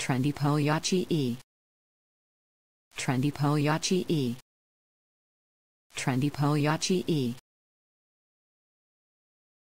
Trendy Poyachi E. Trendy Poyachi E. Trendy Poyachi E.